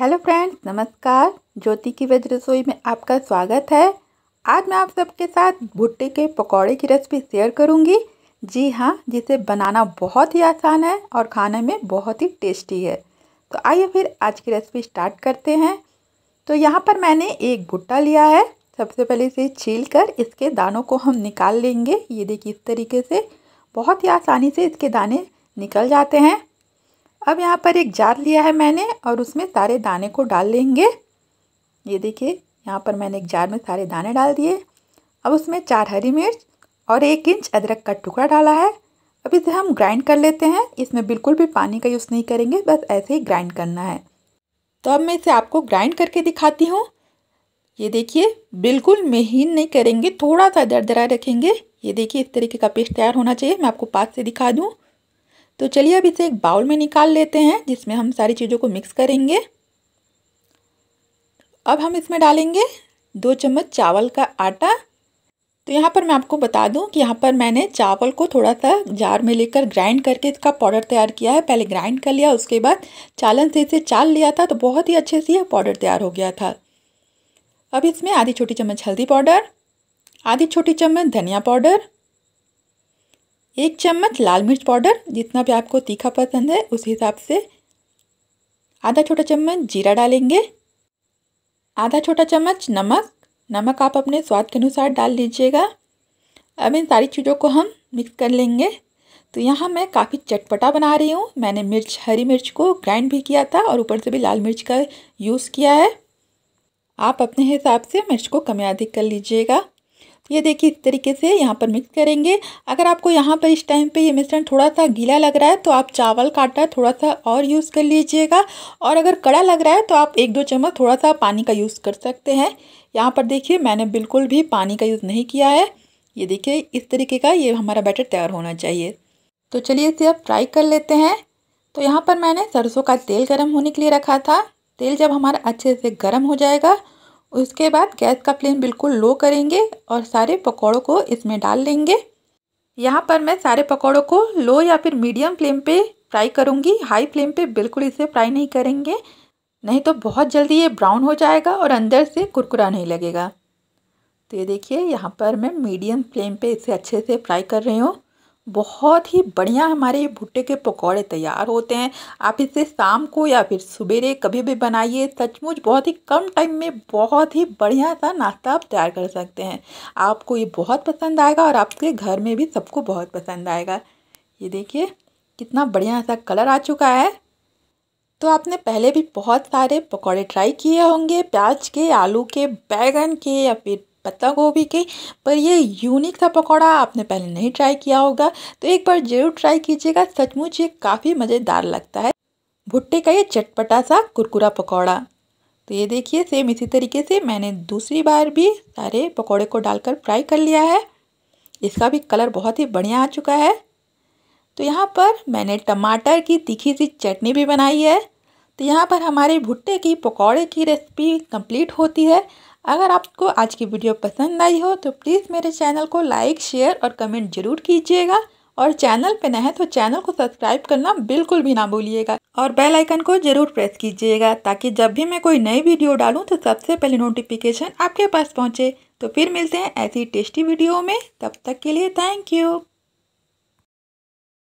hello friends नमस्कार ज्योति की veg रसोई में आपका स्वागत है आज मैं आप सबके साथ भुट्टे के पकौड़े की रेसिपी शेयर करूंगी जी हाँ जिसे बनाना बहुत ही आसान है और खाने में बहुत ही टेस्टी है तो आइए फिर आज की रेसिपी स्टार्ट करते हैं तो यहाँ पर मैंने एक भुट्टा लिया है सबसे पहले इसे छील कर इसके दानों को हम निकाल लेंगे ये देखिए इस तरीके से बहुत ही आसानी से इसके दाने निकल जाते हैं अब यहाँ पर एक जार लिया है मैंने और उसमें सारे दाने को डाल लेंगे ये देखिए यहाँ पर मैंने एक जार में सारे दाने डाल दिए अब उसमें चार हरी मिर्च और एक इंच अदरक का टुकड़ा डाला है अब इसे हम ग्राइंड कर लेते हैं इसमें बिल्कुल भी पानी का यूज़ नहीं करेंगे बस ऐसे ही ग्राइंड करना है तो अब मैं इसे आपको ग्राइंड करके दिखाती हूँ ये देखिए बिल्कुल महीन नहीं करेंगे थोड़ा सा दरा रखेंगे ये देखिए इस तरीके का पेस्ट तैयार होना चाहिए मैं आपको पास से दिखा दूँ तो चलिए अब इसे एक बाउल में निकाल लेते हैं जिसमें हम सारी चीज़ों को मिक्स करेंगे अब हम इसमें डालेंगे दो चम्मच चावल का आटा तो यहाँ पर मैं आपको बता दूँ कि यहाँ पर मैंने चावल को थोड़ा सा जार में लेकर ग्राइंड करके इसका पाउडर तैयार किया है पहले ग्राइंड कर लिया उसके बाद चालन से इसे चाल लिया था तो बहुत ही अच्छे से यह पाउडर तैयार हो गया था अब इसमें आधी छोटी चम्मच हल्दी पाउडर आधी छोटी चम्मच धनिया पाउडर एक चम्मच लाल मिर्च पाउडर जितना भी आपको तीखा पसंद है उस हिसाब से आधा छोटा चम्मच जीरा डालेंगे आधा छोटा चम्मच नमक नमक आप अपने स्वाद के अनुसार डाल लीजिएगा अब इन सारी चीज़ों को हम मिक्स कर लेंगे तो यहाँ मैं काफ़ी चटपटा बना रही हूँ मैंने मिर्च हरी मिर्च को ग्राइंड भी किया था और ऊपर से भी लाल मिर्च का यूज़ किया है आप अपने हिसाब से मिर्च को कम अधिक कर लीजिएगा ये देखिए इस तरीके से यहाँ पर मिक्स करेंगे अगर आपको यहाँ पर इस टाइम पे ये मिश्रण थोड़ा सा गीला लग रहा है तो आप चावल का आटा थोड़ा सा और यूज़ कर लीजिएगा और अगर कड़ा लग रहा है तो आप एक दो चम्मच थोड़ा सा पानी का यूज़ कर सकते हैं यहाँ पर देखिए मैंने बिल्कुल भी पानी का यूज़ नहीं किया है ये देखिए इस तरीके का ये हमारा बैटर तैयार होना चाहिए तो चलिए इसे आप फ्राई कर लेते हैं तो यहाँ पर मैंने सरसों का तेल गर्म होने के लिए रखा था तेल जब हमारा अच्छे से गर्म हो जाएगा उसके बाद गैस का फ्लेम बिल्कुल लो करेंगे और सारे पकौड़ों को इसमें डाल लेंगे यहाँ पर मैं सारे पकौड़ों को लो या फिर मीडियम फ्लेम पे फ्राई करूँगी हाई फ्लेम पे बिल्कुल इसे फ्राई नहीं करेंगे नहीं तो बहुत जल्दी ये ब्राउन हो जाएगा और अंदर से कुरकुरा नहीं लगेगा तो ये देखिए यहाँ पर मैं मीडियम फ्लेम पे इसे अच्छे से फ्राई कर रही हूँ बहुत ही बढ़िया हमारे भुट्टे के पकौड़े तैयार होते हैं आप इसे शाम को या फिर सवेरे कभी भी बनाइए सचमुच बहुत ही कम टाइम में बहुत ही बढ़िया सा नाश्ता आप तैयार कर सकते हैं आपको ये बहुत पसंद आएगा और आपके घर में भी सबको बहुत पसंद आएगा ये देखिए कितना बढ़िया सा कलर आ चुका है तो आपने पहले भी बहुत सारे पकौड़े ट्राई किए होंगे प्याज के आलू के बैगन के या फिर पत्ता गोभी के पर ये यूनिक सा पकौड़ा आपने पहले नहीं ट्राई किया होगा तो एक बार ज़रूर ट्राई कीजिएगा सचमुच ये काफ़ी मज़ेदार लगता है भुट्टे का ये चटपटा सा कुरकुरा पकौड़ा तो ये देखिए सेम इसी तरीके से मैंने दूसरी बार भी सारे पकौड़े को डालकर फ्राई कर लिया है इसका भी कलर बहुत ही बढ़िया आ चुका है तो यहाँ पर मैंने टमाटर की तीखी सी चटनी भी बनाई है तो यहाँ पर हमारे भुट्टे की पकौड़े की रेसिपी कंप्लीट होती है अगर आपको आज की वीडियो पसंद आई हो तो प्लीज़ मेरे चैनल को लाइक शेयर और कमेंट जरूर कीजिएगा और चैनल पे न है तो चैनल को सब्सक्राइब करना बिल्कुल भी ना भूलिएगा और बेल आइकन को जरूर प्रेस कीजिएगा ताकि जब भी मैं कोई नई वीडियो डालूँ तो सबसे पहले नोटिफिकेशन आपके पास पहुँचे तो फिर मिलते हैं ऐसी टेस्टी वीडियो में तब तक के लिए थैंक यू